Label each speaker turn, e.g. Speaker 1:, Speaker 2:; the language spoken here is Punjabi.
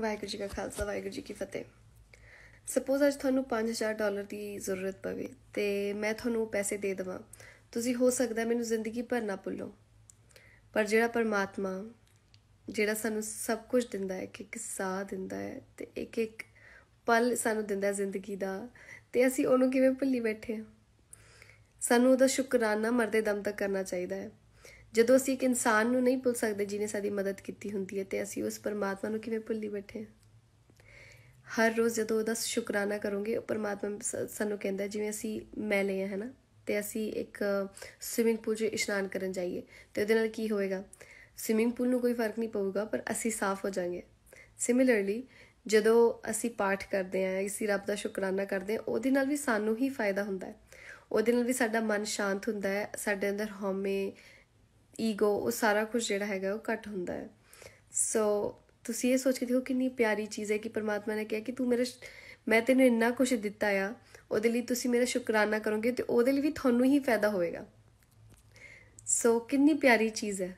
Speaker 1: ਵਾਹਿਗੁਰੂ ਜੀ ਕਾ ਖਾਲਸਾ ਵਾਹਿਗੁਰੂ ਜੀ ਕੀ ਫਤਿਹ ਸਪੋਜ਼ ਅੱਜ ਤੁਹਾਨੂੰ 5000 ਡਾਲਰ ਦੀ ਜ਼ਰੂਰਤ ਪਵੇ ਤੇ ਮੈਂ ਤੁਹਾਨੂੰ ਪੈਸੇ ਦੇ ਦਵਾਂ ਤੁਸੀਂ ਹੋ ਸਕਦਾ ਮੈਨੂੰ ਜ਼ਿੰਦਗੀ ਭਰ ਨਾ ਭੁੱਲੋ ਪਰ ਜਿਹੜਾ ਪਰਮਾਤਮਾ ਜਿਹੜਾ ਸਾਨੂੰ ਸਭ ਕੁਝ ਦਿੰਦਾ ਹੈ ਕਿ ਇੱਕ ਸਾਹ ਦਿੰਦਾ ਹੈ ਤੇ ਇੱਕ ਇੱਕ ਪਲ ਸਾਨੂੰ ਦਿੰਦਾ ਹੈ ਜ਼ਿੰਦਗੀ ਦਾ ਤੇ ਅਸੀਂ ਉਹਨੂੰ ਕਿਵੇਂ ਭੁੱਲੀ ਬੈਠੇ ਹਾਂ ਸਾਨੂੰ ਉਹਦਾ ਸ਼ੁਕਰਾਨਾ ਮਰਦੇ ਦਮ ਤੱਕ ਕਰਨਾ ਚਾਹੀਦਾ ਹੈ ਜਦੋਂ ਅਸੀਂ ਇੱਕ ਇਨਸਾਨ ਨੂੰ ਨਹੀਂ ਭੁੱਲ ਸਕਦੇ ਜਿਹਨੇ ਸਾਡੀ ਮਦਦ ਕੀਤੀ ਹੁੰਦੀ ਹੈ ਤੇ ਅਸੀਂ ਉਸ ਪਰਮਾਤਮਾ ਨੂੰ ਕਿਵੇਂ ਭੁੱਲੀ ਬੈਠੇ ਹਰ ਰੋਜ਼ ਜਦੋਂ ਉਹਦਾ ਸ਼ੁਕਰਾਨਾ ਕਰੋਗੇ ਉਹ ਪਰਮਾਤਮਾ ਸਾਨੂੰ ਕਹਿੰਦਾ ਜਿਵੇਂ ਅਸੀਂ ਮੈਲੇ ਹੈ ਨਾ ਤੇ ਅਸੀਂ ਇੱਕ ਸਵਿਮਿੰਗ ਪੂਲ 'ਚ ਇਸ਼ਨਾਨ ਕਰਨ ਜਾਈਏ ਤੇ ਉਹਦੇ ਨਾਲ ਕੀ ਹੋਏਗਾ ਸਵਿਮਿੰਗ ਪੂਲ ਨੂੰ ਕੋਈ ਫਰਕ ਨਹੀਂ ਪਊਗਾ ਪਰ ਅਸੀਂ ਸਾਫ਼ ਹੋ ਜਾਾਂਗੇ ਸਿਮਿਲਰਲੀ ਜਦੋਂ ਅਸੀਂ ਪਾਠ ਕਰਦੇ ਆਂ ਇਸੇ ਰੱਬ ਦਾ ਸ਼ੁਕਰਾਨਾ ਕਰਦੇ ਆਂ ਉਹਦੇ ਨਾਲ ਵੀ ਸਾਨੂੰ ਹੀ ਫਾਇਦਾ ਹੁੰਦਾ ਹੈ ਉਹਦੇ ਨਾਲ ਵੀ ਸਾਡਾ ਮਨ ਸ਼ਾਂਤ ਹੁੰਦਾ ਹੈ ਸਾਡੇ ਅੰਦਰ ਹਉਮੈ ਈਗੋ ਉਹ ਸਾਰਾ ਕੁਝ ਜਿਹੜਾ ਹੈਗਾ ਉਹ ਘਟ ਹੁੰਦਾ ਹੈ ਸੋ ਤੁਸੀਂ ਇਹ ਸੋਚ ਕੇ ਦੇਖੋ ਕਿੰਨੀ ਪਿਆਰੀ ਚੀਜ਼ ਹੈ ਕਿ ਪਰਮਾਤਮਾ ਨੇ ਕਿਹਾ ਕਿ ਤੂੰ ਮੇਰੇ ਮੈਂ ਤੈਨੂੰ ਇੰਨਾ ਕੁਝ ਦਿੱਤਾ ਆ ਉਹਦੇ ਲਈ ਤੁਸੀਂ ਮੇਰਾ ਸ਼ੁਕਰਾਨਾ ਕਰੋਗੇ ਤੇ ਉਹਦੇ ਲਈ ਵੀ ਤੁਹਾਨੂੰ ਹੀ ਫਾਇਦਾ ਹੋਵੇਗਾ ਸੋ ਕਿੰਨੀ ਪਿਆਰੀ ਚੀਜ਼ ਹੈ